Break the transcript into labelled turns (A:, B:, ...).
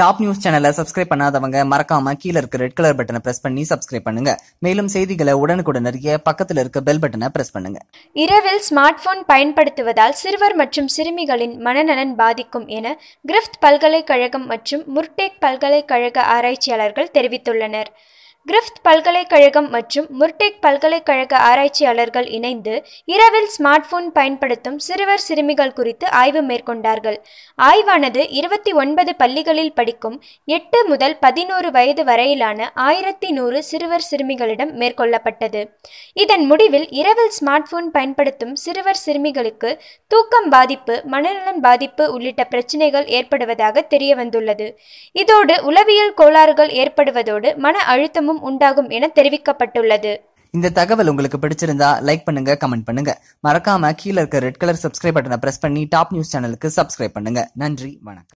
A: top news சேனலை subscribe பண்ணாதவங்க மறக்காம கீழே இருக்க ரெட் கலர் பட்டனை பிரஸ் பண்ணி சப்ஸ்கிரைப் பண்ணுங்க மேலும் செய்திகளை உடனுக்குடன் அறிய பக்கத்தில் இருக்க பெல் பட்டனை பிரஸ் பண்ணுங்க
B: இரவில் ஸ்மார்ட் போன் பயன்படுத்துவதால் சிறுவர் மற்றும் சிறுமிகளின் மனநலன் பாதிக்கும் என கிரிஃப்த் பல்கலைக்கழகம் மற்றும் முர்டேக் பல்கலைக்கழக ஆராய்ச்சியாளர்கள் தெரிவித்துள்ளனர் கிரிஃப்த் பல்கலைக்கழகம் மற்றும் முர்டெக் பல்கலைக்கழக ஆராய்ச்சியாளர்கள் இணைந்து இரவில் ஸ்மார்ட் போன் பயன்படுத்தும் சிறுவர் சிறுமிகள் குறித்து ஆய்வு மேற்கொண்டார்கள் ஆய்வானது இருபத்தி ஒன்பது பள்ளிகளில் படிக்கும் எட்டு முதல் பதினோரு வயது வரையிலான ஆயிரத்தி நூறு சிறுவர் சிறுமிகளிடம் மேற்கொள்ளப்பட்டது இதன் முடிவில் இரவில் ஸ்மார்ட் போன் பயன்படுத்தும் சிறுவர் சிறுமிகளுக்கு தூக்கம் பாதிப்பு மனநலன் பாதிப்பு உள்ளிட்ட பிரச்சினைகள் ஏற்படுவதாக தெரியவந்துள்ளது இதோடு உளவியல் கோளாறுகள் ஏற்படுவதோடு மன அழுத்தமும் பாதிப்பும் உண்டாகும் என தெரிவிக்கப்பட்டுள்ளது
A: இந்த தகவல் உங்களுக்கு பிடிச்சிருந்தா லைக் பண்ணுங்க கமெண்ட் பண்ணுங்க மறக்காம கீழே இருக்க ரெட் கலர் சப்ஸ்கிரைப் பட்டனை பிரஸ் பண்ணி டாப் நியூஸ் சேனலுக்கு சப்ஸ்கிரைப் பண்ணுங்க நன்றி வணக்கம்